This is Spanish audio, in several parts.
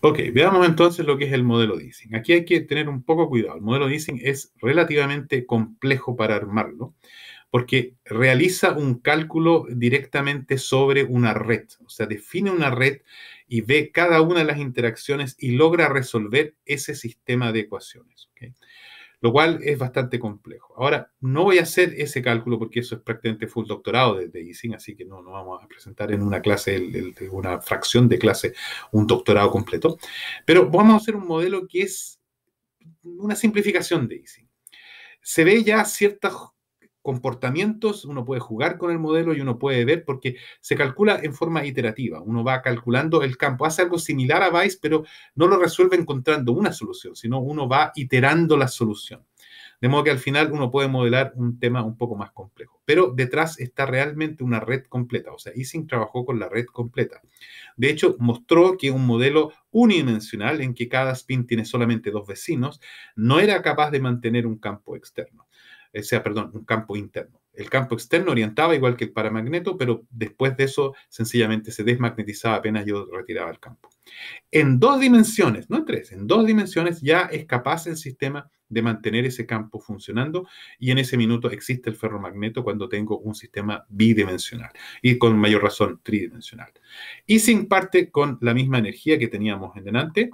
Ok, veamos entonces lo que es el modelo Ising. Aquí hay que tener un poco cuidado. El modelo Ising es relativamente complejo para armarlo porque realiza un cálculo directamente sobre una red. O sea, define una red y ve cada una de las interacciones y logra resolver ese sistema de ecuaciones lo cual es bastante complejo. Ahora, no voy a hacer ese cálculo porque eso es prácticamente full doctorado de, de así que no, no vamos a presentar en una clase, el, una fracción de clase, un doctorado completo, pero vamos a hacer un modelo que es una simplificación de Ising. Se ve ya ciertas comportamientos, uno puede jugar con el modelo y uno puede ver, porque se calcula en forma iterativa, uno va calculando el campo, hace algo similar a Vice, pero no lo resuelve encontrando una solución, sino uno va iterando la solución. De modo que al final uno puede modelar un tema un poco más complejo. Pero detrás está realmente una red completa. O sea, Ising trabajó con la red completa. De hecho, mostró que un modelo unidimensional en que cada spin tiene solamente dos vecinos no era capaz de mantener un campo externo. Eh, sea, perdón, un campo interno. El campo externo orientaba igual que el paramagneto, pero después de eso sencillamente se desmagnetizaba apenas yo retiraba el campo. En dos dimensiones, no en tres, en dos dimensiones ya es capaz el sistema de mantener ese campo funcionando y en ese minuto existe el ferromagneto cuando tengo un sistema bidimensional y con mayor razón tridimensional. Y se imparte con la misma energía que teníamos en delante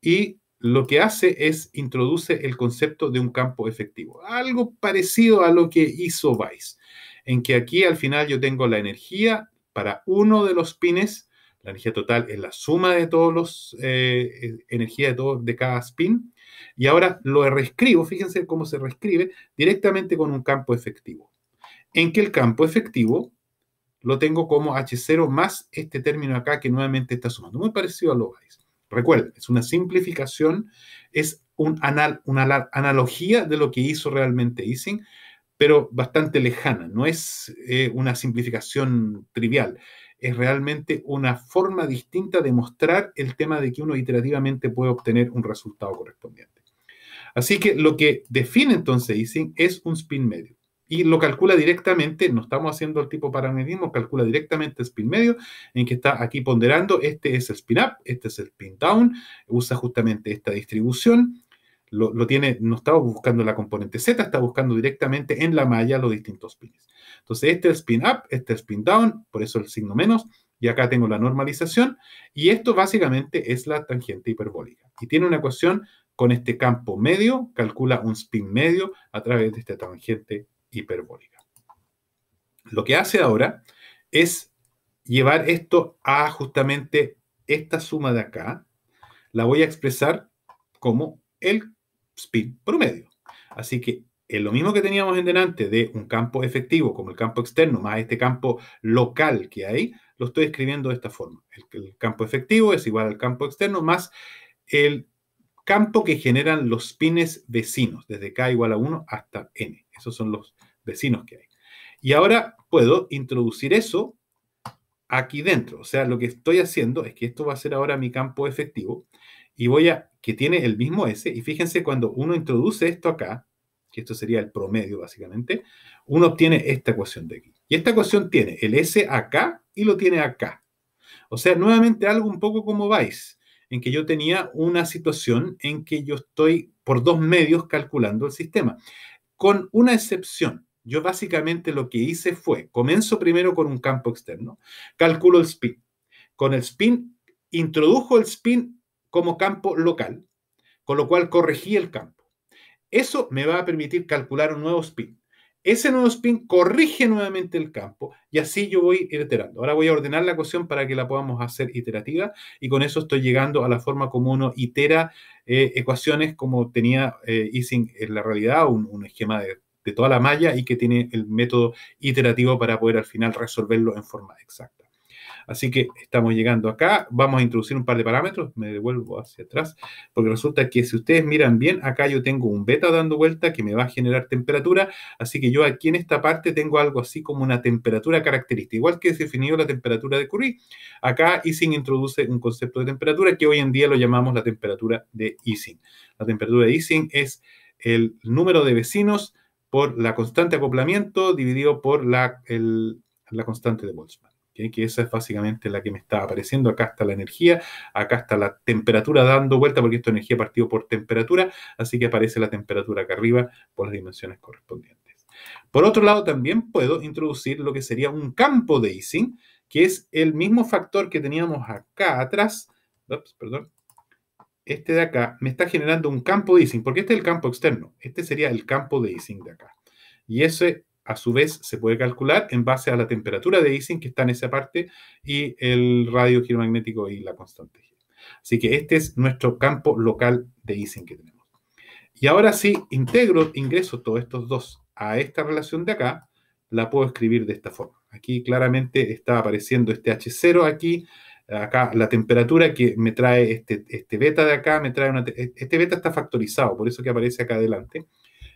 y lo que hace es introduce el concepto de un campo efectivo, algo parecido a lo que hizo Weiss, en que aquí al final yo tengo la energía para uno de los pines, la energía total es la suma de todos los energías eh, eh, energía de todos de cada spin, y ahora lo reescribo, fíjense cómo se reescribe directamente con un campo efectivo, en que el campo efectivo lo tengo como H0 más este término acá que nuevamente está sumando, muy parecido a lo Weiss. Recuerden, es una simplificación, es una analogía de lo que hizo realmente Ising, pero bastante lejana, no es eh, una simplificación trivial, es realmente una forma distinta de mostrar el tema de que uno iterativamente puede obtener un resultado correspondiente. Así que lo que define entonces Ising es un spin medio y lo calcula directamente, no estamos haciendo el tipo paramétrico, calcula directamente el spin medio, en que está aquí ponderando, este es el spin up, este es el spin down, usa justamente esta distribución, lo, tiene, no está buscando la componente Z, está buscando directamente en la malla los distintos spins. Entonces, este es spin up, este es spin down, por eso el signo menos, y acá tengo la normalización, y esto básicamente es la tangente hiperbólica. Y tiene una ecuación con este campo medio, calcula un spin medio a través de esta tangente hiperbólica. Lo que hace ahora es llevar esto a justamente esta suma de acá. La voy a expresar como el spin promedio. Así que es lo mismo que teníamos en delante de un campo efectivo como el campo externo más este campo local que hay, lo estoy escribiendo de esta forma. El, campo efectivo es igual al campo externo más el campo que generan los pines vecinos, desde K igual a 1 hasta N. Esos son los vecinos que hay. Y ahora puedo introducir eso aquí dentro. O sea, lo que estoy haciendo es que esto va a ser ahora mi campo efectivo y voy a, que tiene el mismo S, y fíjense cuando uno introduce esto acá, que esto sería el promedio básicamente, uno obtiene esta ecuación de aquí. Y esta ecuación tiene el S acá y lo tiene acá. O sea, nuevamente algo un poco como vais, en que yo tenía una situación en que yo estoy por dos medios calculando el sistema con una excepción. Yo básicamente lo que hice fue, comienzo primero con un campo externo, calculo el spin. Con el spin, introdujo el spin como campo local, con lo cual corregí el campo. Eso me va a permitir calcular un nuevo spin. Ese nuevo spin corrige nuevamente el campo y así yo voy iterando. Ahora voy a ordenar la ecuación para que la podamos hacer iterativa y con eso estoy llegando a la forma como uno itera eh, ecuaciones como tenía eh, Ising en la realidad, un, esquema de toda la malla y que tiene el método iterativo para poder al final resolverlo en forma exacta. Así que estamos llegando acá. Vamos a introducir un par de parámetros. Me devuelvo hacia atrás. Porque resulta que si ustedes miran bien, acá yo tengo un beta dando vuelta que me va a generar temperatura. Así que yo aquí en esta parte tengo algo así como una temperatura característica. Igual que es definido la temperatura de Curie. Acá Ising introduce un concepto de temperatura que hoy en día lo llamamos la temperatura de Ising. La temperatura de Ising es el número de vecinos por la constante de acoplamiento dividido por la, la constante de Boltzmann que esa es básicamente la que me está apareciendo. Acá está la energía, acá está la temperatura dando vuelta, porque esto es energía partido por temperatura, así que aparece la temperatura acá arriba por las dimensiones correspondientes. Por otro lado, también puedo introducir lo que sería un campo de Ising. que es el mismo factor que teníamos acá atrás, perdón, este de acá me está generando un campo de Ising. porque este es el campo externo, este sería el campo de Ising de acá. Y ese a su vez se puede calcular en base a la temperatura de Ising que está en esa parte y el radio giromagnético y la constante. Así que este es nuestro campo local de Ising que tenemos. Y ahora sí, integro, ingreso todos estos dos a esta relación de acá, la puedo escribir de esta forma. Aquí claramente está apareciendo este H0 aquí, acá la temperatura que me trae este, este beta de acá, me trae una, este beta está factorizado, por eso que aparece acá adelante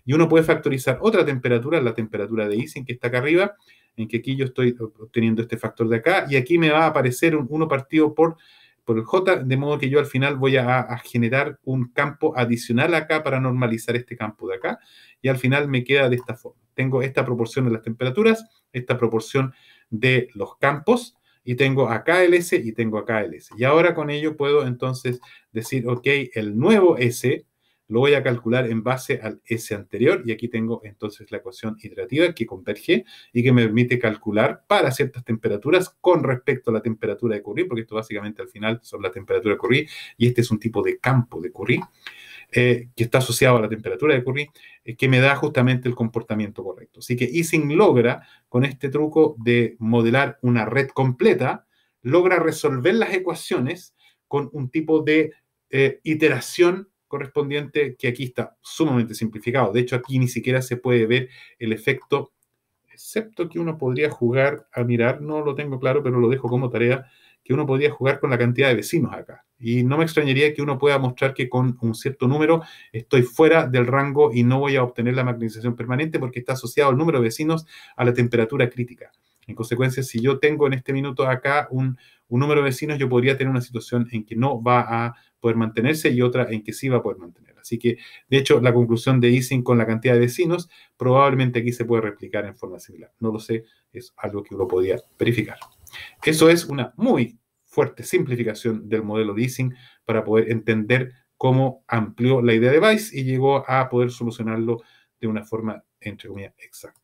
y uno puede factorizar otra temperatura, la temperatura de Ising que está acá arriba, en que aquí yo estoy obteniendo este factor de acá, y aquí me va a aparecer un 1 partido por, por el J, de modo que yo al final voy a, a, generar un campo adicional acá para normalizar este campo de acá, y al final me queda de esta forma. Tengo esta proporción de las temperaturas, esta proporción de los campos, y tengo acá el S y tengo acá el S. Y ahora con ello puedo entonces decir, ok, el nuevo S lo voy a calcular en base al S anterior y aquí tengo entonces la ecuación iterativa que converge y que me permite calcular para ciertas temperaturas con respecto a la temperatura de Curry, porque esto básicamente al final son la temperatura de Curry y este es un tipo de campo de Curry. Eh, que está asociado a la temperatura de Curry, eh, que me da justamente el comportamiento correcto. Así que Ising logra, con este truco de modelar una red completa, logra resolver las ecuaciones con un tipo de eh, iteración correspondiente, que aquí está sumamente simplificado. De hecho, aquí ni siquiera se puede ver el efecto, excepto que uno podría jugar a mirar, no lo tengo claro, pero lo dejo como tarea, que uno podría jugar con la cantidad de vecinos acá. Y no me extrañaría que uno pueda mostrar que con un cierto número estoy fuera del rango y no voy a obtener la magnetización permanente porque está asociado el número de vecinos a la temperatura crítica. En consecuencia, si yo tengo en este minuto acá un, número de vecinos, yo podría tener una situación en que no va a poder mantenerse y otra en que sí va a poder mantener. Así que, de hecho, la conclusión de Ising con la cantidad de vecinos probablemente aquí se puede replicar en forma similar. No lo sé, es algo que uno podía verificar. Eso es una muy fuerte simplificación del modelo de Ising para poder entender cómo amplió la idea de Weiss y llegó a poder solucionarlo de una forma, entre comillas, exacta.